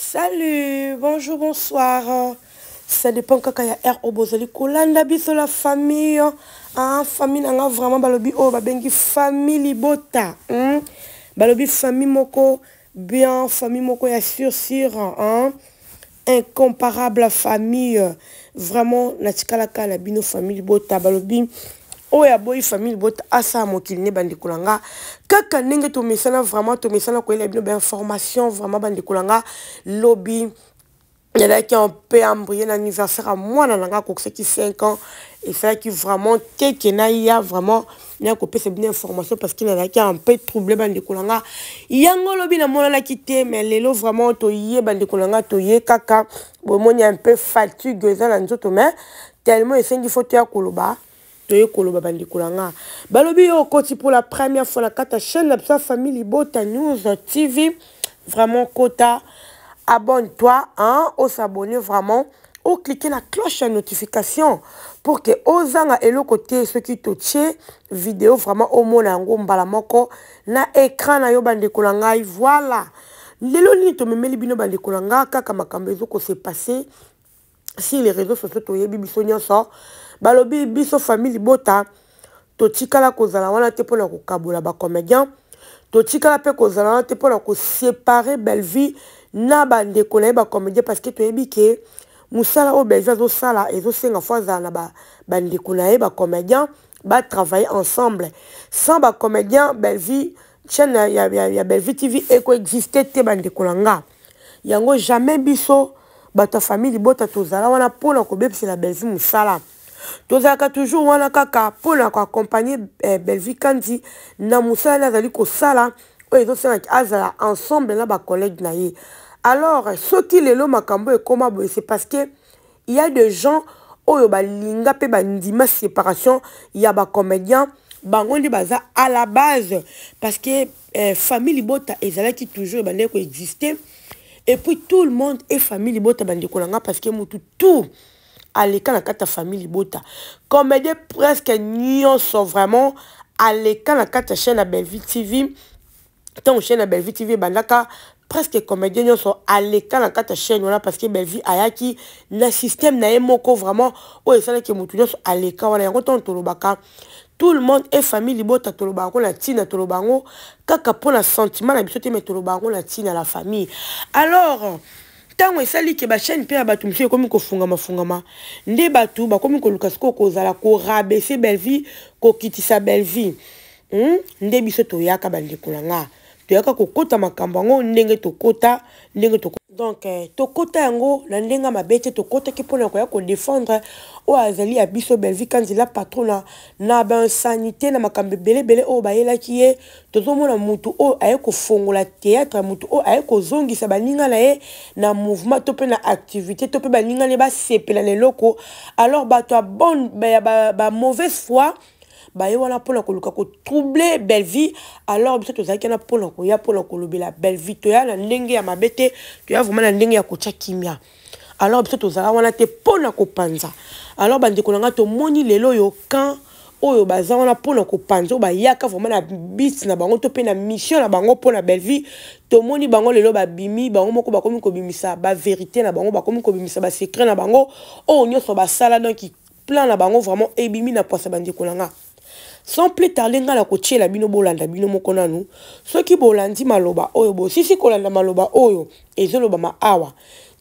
Salut, bonjour, bonsoir. Ça dépend quand il y a R au Bozali. Kolanda biso la famille. Hein, famille n'a vraiment balobi oh babengi famille bota. Hein? Balobi famille moko bien, famille moko ya sur sur hein. Incomparable famille. Vraiment natika la bino famille bota balobi. oyo aboyi famille bota asala mokili ne bandeko na nga kaka ndenge tomesana vraiment tomesana koyela bino bainformation vraiment bandeko na nga lobi ezalaki mpe ambrie na anniversaire ya mwana na nga akokisaki 5 ans esalaki vraiment te ke naya vraiment naya kopesa bino information parce ke nazalaki mpe trouble bandeko na nga yango lobi namonanaki te mais lelo vraiment toye bandeko na nga toye kaka bomoni ya mpe fatigue eza na nzoto mais tellement esengi fo toya koloba toyekoloba bandikolo nga balobi yo koti pour la première fois la carte chaîne la biso famille news tv vraiment kota abonne toi hein, s'abonner vraiment ou cliquer la cloche à notification pour que ke côté ce te touche et vidéo vraiment monde en mbala moko na écran na yo bandeko na ngai voilà lelo nini tomemeli bino bandeko na nga ce qu'on s'est passé sur les réseaux sociaux toyebi biso nyonso balobi biso famille libota totikala kozala wana te mpona kokabola bacomédien totikala mpe kozala wana te mpona kosépare belvie na bandeko na ye bacomédien parceke toyebi ke mosala oyo belvie azosala ezosenga fo azala na bandeko na ye bacomédien batravaille ensemble sans bacomédien belvie chaîne ya, ya, ya belvie tv ekoexiste te bandeko na nga yango jamais biso bato ya famille libota tozala wana mpona kobebisela belvi mosala tozalaka toujours wana kaka mpona koakompagne eh, belvi kandi na mosala nde azali kosala oyo ezosengaki azala ensemble na bacollège na ye alors soki lelo makambo ekóma boye c'est parce que il y a de gens oyo balinga mpe bandima séparation ya bacomédien bango nde baza à la base parce que eh, famille libota ezalaki toujours ebandeki koexiste epuis tout le monde efamille libota bandeko na nga parceke motu tout aleka na kati ya famille libota comédie presque nyonso vraiment aleka na kati ya chaîne ya belvi tv ntango chaîne ya belvi tv ebandaka presque comédien nyonso aleka na kati ya chaîne wana parce que belvi ayaki na système na ye moko vraiment oyo esalaki motu nyonso aleka wana yango ntango tolobaka tout le monde e famille libota toloba yango na ntina toloba yango kaka mpona sentiment na biso te me toloba yango na ntina la famille alors ntango esali ke bachaine mpe ya bato mosusu ekómi kofungama-fungama nde bato bakómi koluka sikoyo kozala korabese bellevie kokitisa bellevie hmm? nde biso toyaka bandeko na ngai toyaka makambo ndenge tokota ndenge donc euh, tokota yango na ndenge mabe qui tokɔtaki mpona koya défendre o azali ya biso nzila patrona na sanité na makambo o bayela théâtre baninga na ye na mouvement na activité baninga alors bato mauvaise foi baye wana mpona koluka kotrouble belle vie alors biso tozalaki wana mpona koya mpona kolobela belle vie toya na ndenge ya mabe te toya vraimen na ndenge ya kotia kimia alors biso tozala wana te mpona kopanza alors bandeko na ngai tomoni lelo oyo kan oyo baza wana mpona kopanza oyo bayaka vraimen na bis na bango to mpe na mission na bango mpona belleville tomoni bango lelo babimi bango moko bakomi kobimisa baverité na bango bakomi kobimisa basekret na bango oyo nyonso basala donki plan na bango vraiment ebimi na poasa bandeko na nga sans plus tarde nga na kotiela bino bolanda bino moko nanu soki bolandi maloba oyo bosisi kolanda maloba oyo ezolobama awa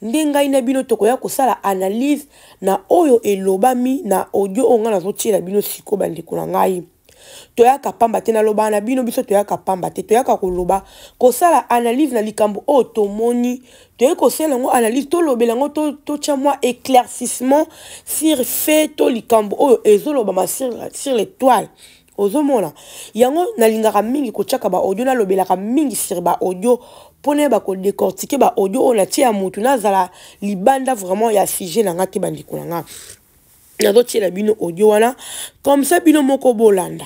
nde ngai na bino tokoya kosala analyse na oyo elobami na audio oyo ngai nazotiela bino siko bandeko na ngai toyaka pamba te naloba na bino biso toyaka pamba te toyaka koloba kosala analyse na likambo oyo tomoni toyei kosala yango analyse tolobela yango totya mwa éclaircissement sur fait to likambo oyo ezolobama sur l'étoile ozomona yango nalingaka mingi kotyaka baaudio nalobelaka mingi sur baaudio mpo na yeba kodekortike baaudio oyo natie ya motu nazala libanda vraiment ya sujet na nga te bandeko na nga nazotiela bino audio wana comme ça bino moko bolanda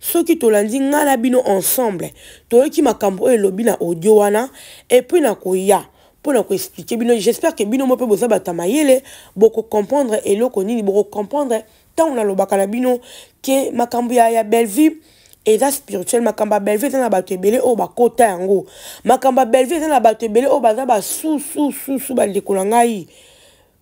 soki to landi ngala bino ensemble toki makambo oyo elobi na audio wana epui nakoya mpo na koexplike bino j'espère que bino mo mpe boza bato ya mayele bokocomprendre eloko comprendre, tant ntango nalobaka na bino ke makambo ya, ya belleville eza spirituel makamba ya na bato o oyo bakota yango makambo ya belleville eza na bato ebele oyo baza basusususu bandeko na ngai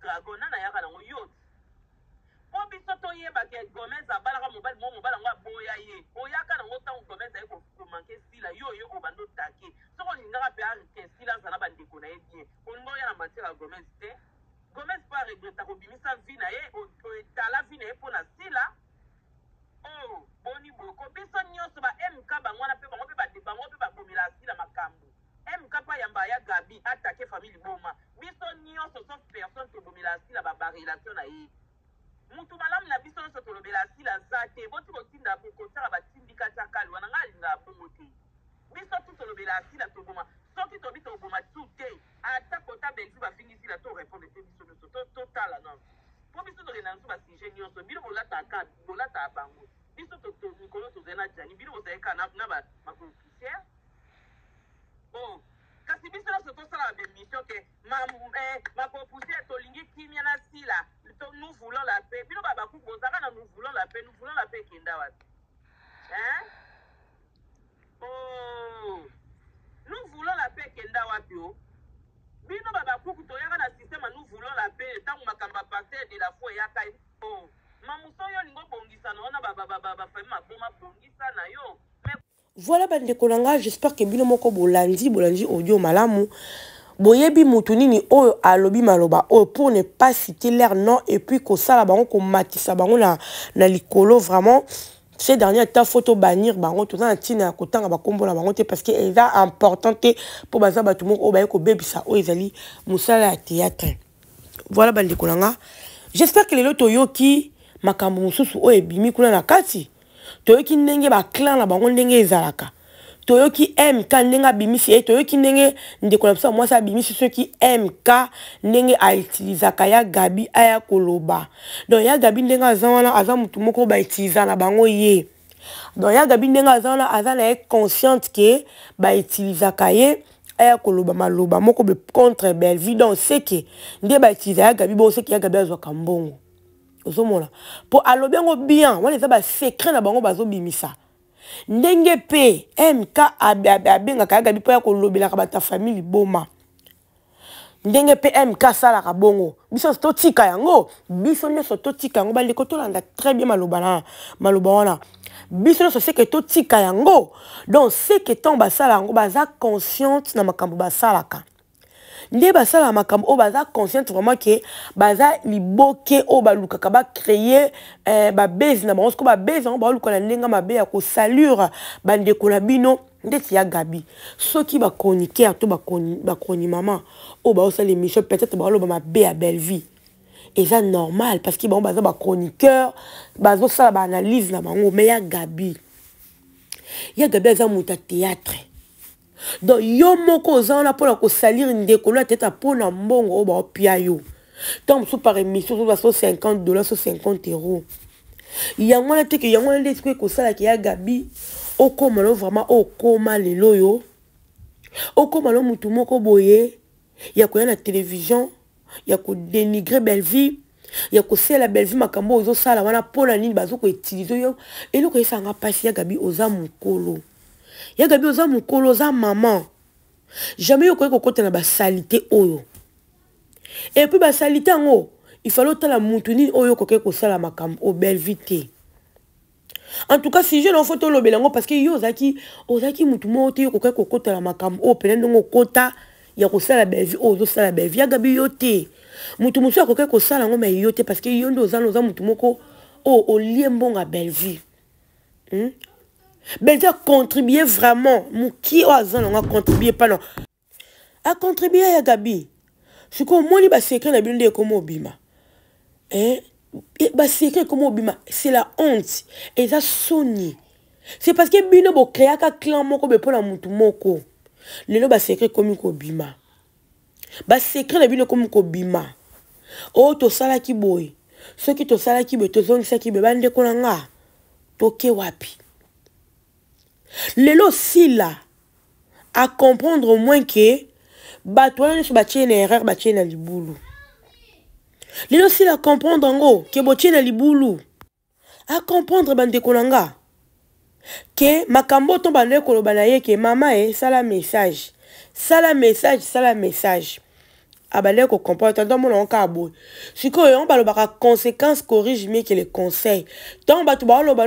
dragon nana ayaka nango yot mpo biso toyebake gomez abalaka mobali mo mobali yango aboya ye oyaka nango ntango gomez aye komanke sila yo oyo kobanda otake soko olingaka mpe ake sila azala bandeko na ye bien olinga oya na matiere ya gomez te gomez mpo aregreta kobimisa vi na ye etala vi na ye mpo na sila oyo boni boyoko biso nyonso ba mk bango wana mpe bango mpe bango mpe babomela sila makambo luka mpo ayamba ayaga abi atake famille liboma biso nyonso sauf personne tobomela sila barelation na ye mutu malamu na biso nyonso tolobela asila aza te boti kotinda bokosala batindika ta kale wana nga alinga abongo te biso tu tolobela asila toboma soki tobi toboma tu te ata kota belgi bafingisila torépondre te biso nyonso totala non mpo biso tokenda biso basujet nyonso bino bolataka bolata bango biso mikolo tozali na jani bino bozalika na bapoliticiere kwenu vulala pe ikienda wapi eh? oh. nu vulala pe ekenda wapi o oh. bino babakuku toyaka na sistema nu vulala pe ntango makambo apartir de la fo eyaka oh. mamuso oyo olingi obongisa na wana bafami maboma bongisa na yo voilà bandeko na ngai j'espère ke bino moko bolandi bolandi audio malamu boyebi mutu nini oyo alobi maloba oyo pour ne pas citer l'air non et puis sala bango komatisa bango na, na likolo vraiment ces derniers temps photo bannir bango toza na ntina ya kotanga bakombo bango te parce que eza important te mpo baza bato moko oyo bébé ça o oh, ezali musala ya théâtre voilà ba na nga j'espère ke lelo toyoki makambo mosusu oyo oh, ebimi kuna na kati toyoki ndenge bah, clan na bango ndenge ezalaka toyoki mk ndenge abimisi ye eh, toyoki ndenge ndeko na biso ya mwasi abimisi soki mk ndenge aitilizaka ya gabi aya koloba don ya gabi ndenge aza wana aza motu moko baitiliza na bango ye don ya gabi ndenge aza wana aza na ye consciente ke baitilizaka ye aya koloba maloba moko be contre belvi donc seke nde baitiliza ya gabi bongo seke ya gabi azwaka mbongo ozomona mpo alobi yango bien wana eza basecret na bango bazobimisa ndenge mpe mk abengaka yaka bipo ya kolobelaka bato ya famille liboma ndenge mpe mk asalaka bongo biso nyonso totika yango biso nyonso totika yango bandeko tolanda très bien maloba na maloba wana biso nyonso seke totika yango donc seke ntango basala yango baza consciente na makambo basalaka nde basalaka makambo oyo baza consciente vraiment ke baza liboke oyo balukaka bacreye eh, babezi na bango soko babezi yango baoluka na ndenge mabe ya kosalura bandeko na bino ndeti ya gabi soki bachroniqere to bacroni mama oyo baosala émission peut-être baoloba mabe ya belle vie eza normal parce que bango baza bachroniqeur bazosala baanalyse na bango me ya gabi ya gabi aza moto ya théâtre donc yo moko oza wana mpona kosalire ndekolo ya teta mpona mbongo oyo baopia yo ntango mosusu par émission soza so 50 dollars so 50 euro yango wana teke yango wana nde sikoyo ekosalaka ya gabi okóma lo vraiment okóma lelo oyo okóma lo motu moko boye ya koya na télévision ya kodénigre belleville ya kosala belvi makambo oyo ozosala wana mpona nini bazokoutilize yo eloko esanga mpasi ya gabi oza mokolo ya gabi oza mokolo oza mama jamai okoki kokɔta na basalite oyo epui basalite yango ifale otala mutu nini oyo okoki kosala makambo obelvi te en tout cas sujet na ofoti olobela yango parce que yo ozalaki ozalaki mutu moko te yo okoki kokɔtala makambo oyo oh, pene ndenge okɔta ya kosala belvi oyo oh, ozosala belvi ya gabi yo te mutu mosusu akoki kosala yango mai yo te parce que yo nde oza na oza mutu moko oyo oh, olie mbongo ya belvi hmm? beli te acontribue vraiment mokie oyo aza nango acontribue mpana acontribue ayaka bi sikoyo omoni basekre na bino nde ekoma obima eh? basekre ekoma obima c'est la honte eza soni c'est parce que bino bokreaka clan moko be mpo na motu moko lelo basekre ekomi kobima basekre na bino ekomi kobima oyo oh, tosalaki boye soki tosalaki boye tozongisaki boye bandeko na nga toke wapi lelo sila acomprendre au moins ke bato wana nyonso batie na erreur batie na libulu lelo sila acomprendre yango ke botie na libulu acomprendre bandeko na nga ke makambo oto bandeki koloba na ye ke mama e sala message sala message sala message abandeki ah, kocomprendre to ntomona yango kaka boye sikoyo yango balobaka conséquence corrige mie ke le conseil ntango bato baoloba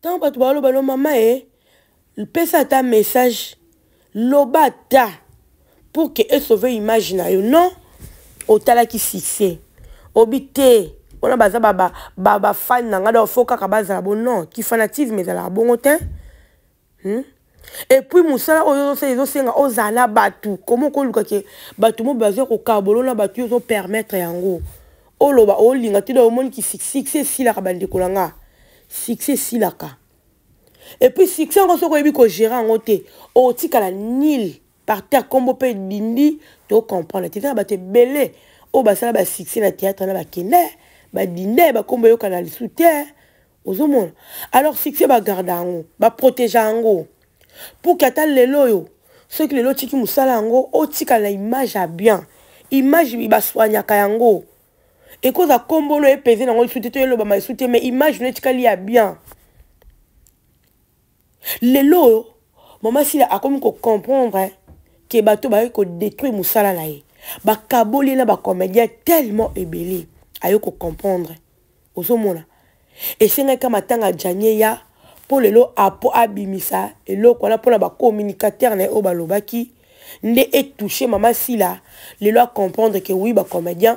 ntango bato baoloba no mama e pesa ata message loba ata pour ke esauve image na yo non otalaki succès obi te wana baza bafani ba, ba, ba na ngai dao fo kaka bazala bo non kifanatisme ezalaka bongo te hmm? epuis mosala oyo ozosala ezosenga ozala bato koma okolukaki bato mobe bazwa kokabolola bato yo ozopermettre yango oloba olinga te da omoniki succès esilaka bandeko na nga succès esilaka epuis succès yango soki oyebi kogére yango te otikala nil par terre nkombo mpe ebindi tocomprendre te tala bato ebele oyo basala basuccès na théâtre na bakende badinde bakombo eyokana lisu te ozomona alors succès bagarde yango baprotege yango pour ke ata lelo oyo soki lelo otiki mosala yango otikala na image ya bien image baswanyaka yango ekozwa nkombolo epeze nango lisu te toyelobama lisu te mai image no etikali ya bien lelo mama sila akomi kocomprendre ke bato bayoki kodétruire mosala na ye bakaboli ye na bacomédien tellement ebele ayoki kocomprendre ozomona esengaki matanga janie ya mpo lelo apo abimisa eloko wana mpona bacommunicateur na ye oyo balobaki nde etouche mama sila lelo acomprendre ke wi bacomédien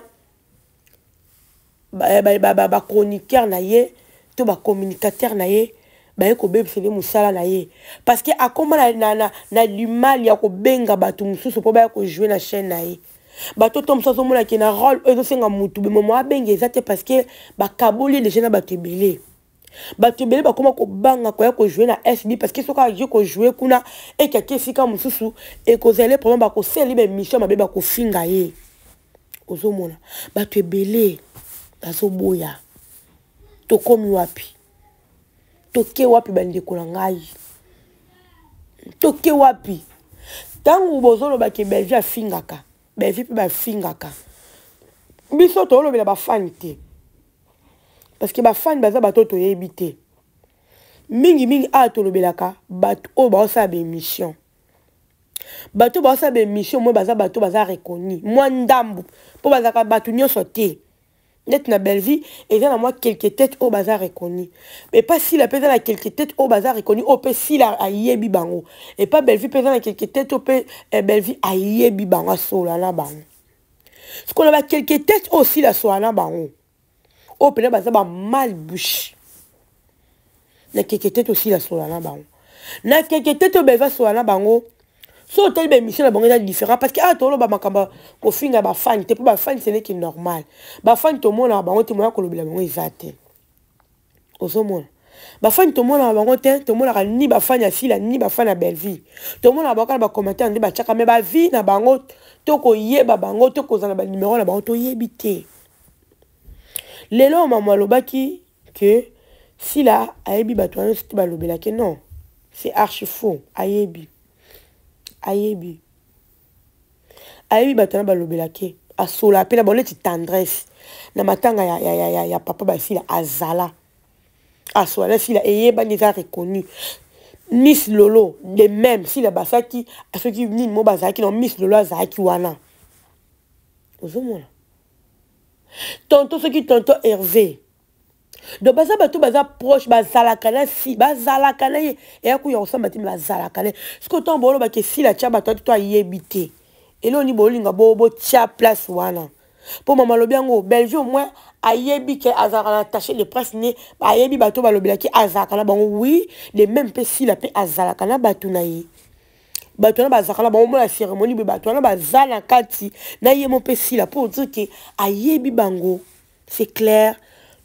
bachroniqueur ba, ba, ba, na ye to bacommunicateur na ye baye kobebisele mosala na ye parceke akóma na, na, na, na limali ya kobenga bato mosusu mpo baya kojue na chaîne na ye bato to mosusu azomona ke na role oyo ezosenga motu bemoma abenge eza te parceke bakaboli ye deja na bato ebele bato ebele bakóma kobanga koya kojue na sb parceke soki aje kojue kuna ekeke esika mosusu ekozala problème bakoseli bemission mabe bakofinga ye ozomona bato ebele bazoboya tokómi wapi toke wapi bandeko na ngai toke wapi ntango bozolobaki belvi afingaka belvi mpe bafingaka biso toolobela bafani te parceke bafani baza bato toyebi te mingimingi awa tolobelaka bato oyo baosala bémission bato oyo baosala bémission moi baza bato baza rekoni mwa ndambu mpo bazalaka bato nyonso te neti na belvie eza na mwa quelque tete oyo oh, baza reconnu epa sila mpe eza na quelque tete oyo oh, baza reconnu oyo oh, mpe sila ayebi bango epa belvie mpe eza na quelque tete oyo mpe eh, belvie ayebi bango asola na bango sikoyo na bakelke tete oyo sila asola na bango oyo mpena baza bamal bouche na quelque tete osila asola na bango na quelque tete oyo belvie asola na bango so otali baémission na bango eza différent parce que ah, a toloba makambo kofinga bafani te mpo bafani seneki normal bafani tomonaka bango te moya kolobela bango eza te ozomona bafani tomonaka bango te tomonaka ni bafani ya sila ni bafani ya belville tomonaka bango kana bacommentaire nde batiaka mai bavi na bango to koyeba bango to kozala banimero na bango toyebi te lelo mama alobaki ke sila ayebi bato wana nyonso te balobelaki non c'est archi faux ayebi ayebi ayebi bato na balobelake asola mpe na baloleti tendresse na matanga ya, ya, ya, ya, ya papa basila azala asola na sila eyebani eza reconnu miss lolo de même sila basaki soki nini mo bazalaki na miss lolo azalaki wana ozomona tonto soki tonto hervé donc baza bato baza proche bazalaka na si bazalaka na ye eya koya kosamba te me bazalaka na ye soki otango boolobaka esila atya bato ati to ayebi te eloni bolinga botya place wana mpo mama alobi yango belge au moins ayebi ke azalaka na tache de presse ne ayebi bato balobelaki azalaka na bango wi de même mpe sila mpe azalaka na bato na ye bato wana bazalaka na bango mo na cérémonie boye bato wana baza na kati na ye mo mpe sila mpo odire ke ayebi bango c'est clair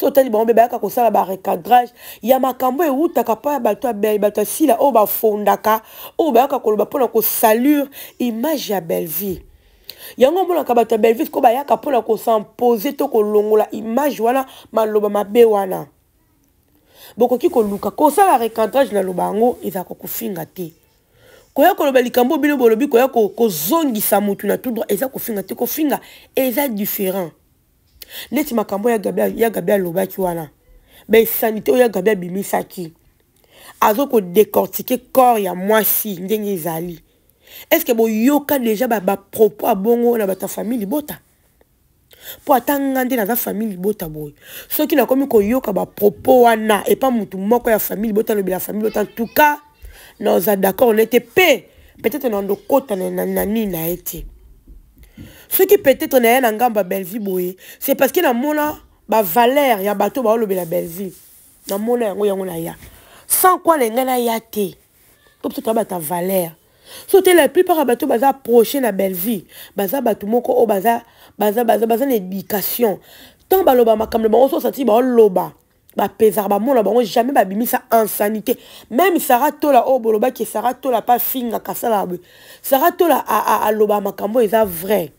so otali bango mpe bayaka kosala barecadrage ya makambo ewutaka mpa bato ya bato ya sila oyo bafondaka oyo bayaka koloba mpona kosalure image ya belleville yango omonaka bato ya belvis ko bayaka mpona kosimpoze to kolongola image wana maloba mabe wana bokoki koluka kosala recantrage na loba yango ezalaka kofinga te koya koloba likambo bino bolobi koya kozongisa motu na tout droit eza kofinga te kofinga eza différent neti makambo ya gabi alobaki wana me sanité oyo ya gabi abimisaki azo kodekortike corps ya mwasi ndenge ezali estceke boyoka deja bapropos ba abongo na bato ya famille libota mpo ata nga nde naza famille libota boye soki nakomi koyoka bapropos wana epa motu moko ya famille libota alobela famille libota ntuka naza d'accord na ete mpe peut-être na ndokota na nini na ye te ce qui peut-être naye na ngambo ya belvi boye c'est parce que namona bavaleur ya bato baolobela belvi namona yango yango ya sans gens lengai naya te comme ce toya bato ya valeur so te la plupart ya bateau baza approche na belvi baza bato moko oyo baza baza baza baza na on ntango baloba makambo l'oba bah pésar osanti baoloba bapezaka bamona bango jamais babimisa insanité même sara tola oyo oh, bolobaki bah, sara tola mpe asingaka asala boye sara tola aloba makambo a vrai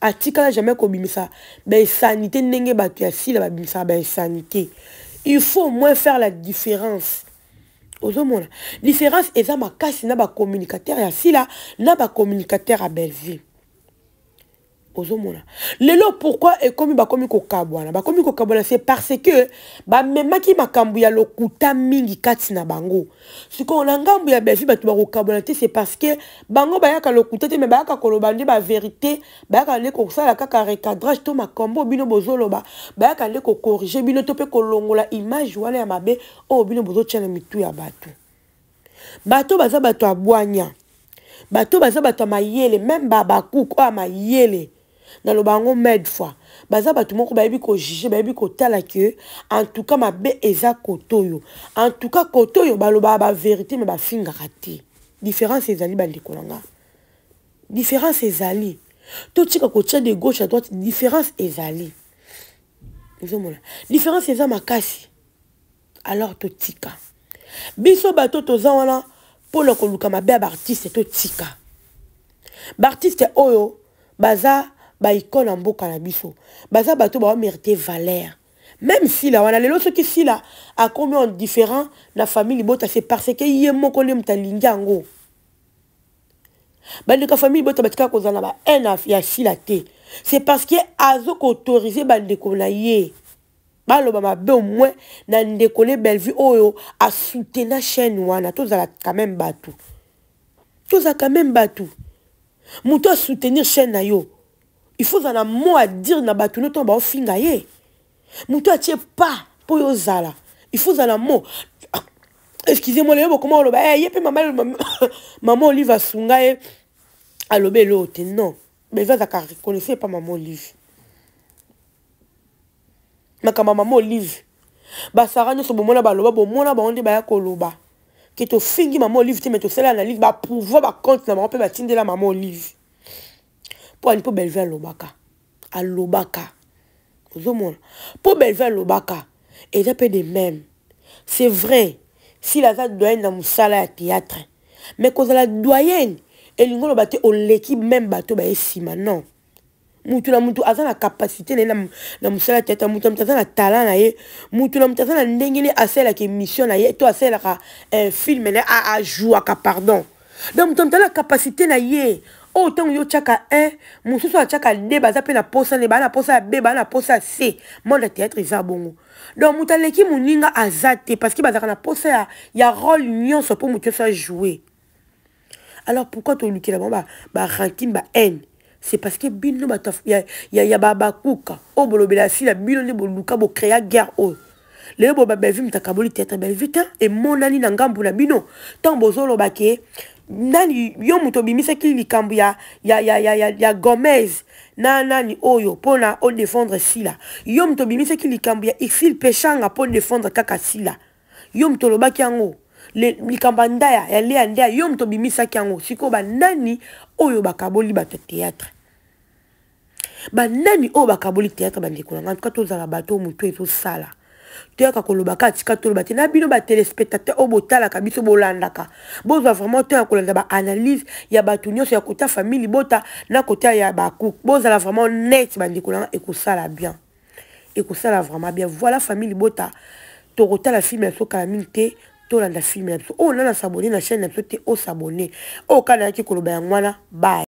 atikala jamais kobimisa bainsanité ndenge bato ya sila babimisaka ben, sanité il faut au moins faire la différence ozomona différence eza makasi na communicateur ya sila na communicateur à belville ozomona lelo pourquoi ekomi bakomi kokabwana bakomi kokabwana se parce que bamemaki makambo ya lokuta mingi kati na bango sikoyo na ngambo ya belgi bato bakokabwana te se parce que bango bayaka lokuta te me bayaka koloba nde baverité bayaka nde kosala kaka recadrage to makambo oyo bino bozoloba bayaka nde kokorige bino to mpe kolongola image wana ya mabe oyo bino bozotia na mitu ya bato bato baza bato ya bwanya bato baza bato ya mayele meme babakuku oyo ya mayele naloba yango made fois baza bato moko bayebi kojuge bayebi kotala ke antuka mabe eza kotoyo antuka kotoyo balobaka baverité me bafingaka te différence ezali bandeko na nga différence ezali totika kotia de gauche à droite différence ezali ozomona différence eza makasi alors totika biso bato toza wana mpona koluka mabe ya baartiste totika baartiste oyo baza baekole ya mboka na biso baza bato baomerite valeur même sila wana lelo soki sila akomi en différent na famille libota se parce ke ye moko nde moto alingi yango bandeko ya famille libota batikaka kozala na bahane ya sila te c'est parce ke azokoautorize bandeko na ye baloba mabe au moins na ndeko ne bellevue oyo asutena chaîne wana tozala quand même bato toza quand même bato moto asoutenir chaîne na yo ifo ozala mo adire na bato no ntango baofinga ye motu atie pa mpo oyo ozala ifo ozala mo excuse moi lelo bokoma oloba eh, ye ye mpe mama mama olive asunga ye alobi eloo te non beza azaka reconnaisse epa mama olive makambo ya mama olive basara nyonso bomona baloba bomona bango nde baya koloba ke tofingi mama olive te me tosalela na live baprouvoir baconte na bango mpe batindela mama olive mpowani mpo belvie alobaka alobaka ozomona mpo belvie alobaka eza mpe de meme c'est vrai sili aza doyene na mosala ya théâtre mais kozala doyene elingi oloba te oleki meme bato baye nsima non mutu na mutu aza na kapasité na ye na mosala théâtre mutu na mutu aza na talent na ye mutu na mutu aza na ndenge nde asalelaka émission na ye to asalelaka un euh, filme na ye ajouaka pardon donc mutu na mutu aza na kapasité na ye oyo oh, ntango yo otyaka 1 mosusu atyaka 2 baza mpe na posa ne baa na posa ya b baa na posa ya c monde ya théâtre eza bongo donc moto aleki moninga aza te parceke bazalaka na posa ya, ya role nyonso mpo moto nyonso ajoue alors pourquoi tolukela bango barankine ba haine c'est parce que bino bato ya, ya, ya babakuka oyo oh, bolobela sila bino nde boluka bocréa guerre oyo oh. lelo boba bavi mutaka boli théâtre bavi te emonani na ngambu na bino ntango bozoloba ke nani yo moto obimisaki likambo ya, ya, ya, ya, ya, ya gomez na nani oyo mpona odefendre sila yo moto obimisaki likambo ya ifil peshanga mpo odefendre kaka sila yo moto olobaki yango likambo ya ndaya ya leya ndaya yo moto obimisaki yango sikoyo banani oyo bakaboli bato ya teatre banani oyo bakaboli teatre bandeko nanga tuka tozala bato motu ezosala toyaka koloba ka tika toloba te na bino batelespectateur oyo botalaka biso bolandaka bozwa vraiment to ya kolanda baanalyse ya bato nyonso ya kota famille libota na kota ya bacook bozala vraiment net bandeko nanga ekosala bien ekosala vraiment bien voilà famille libota tokotala filme ya biso kala mingi te tolanda filme na biso oyo oh, nana sabone na chaîne na biso te osabone oh oyo oh, kana yaki koloba yango wana bay